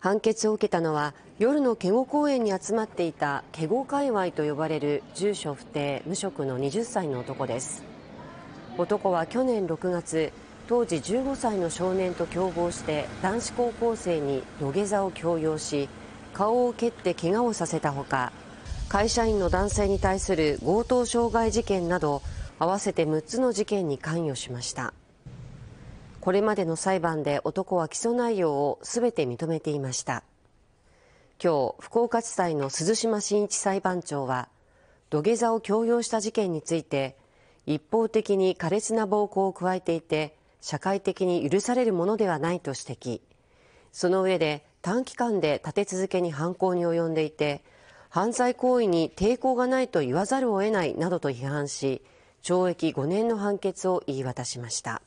判決を受けたのは夜のケゴ公園に集まっていたケゴ界隈と呼ばれる住所不定無職の20歳の男です男は去年6月当時15歳の少年と共謀して男子高校生に土下座を強要し顔を蹴って怪我をさせたほか会社員の男性に対する強盗傷害事件など合わせて6つの事件に関与しましたこれまでの裁判で男は起訴内容をすべて認めていました今日福岡地裁の鈴島真一裁判長は土下座を強要した事件について一方的に苛烈な暴行を加えていて社会的に許されるものではないと指摘その上で短期間で立て続けに犯行に及んでいて犯罪行為に抵抗がないと言わざるを得ないなどと批判し懲役5年の判決を言い渡しました。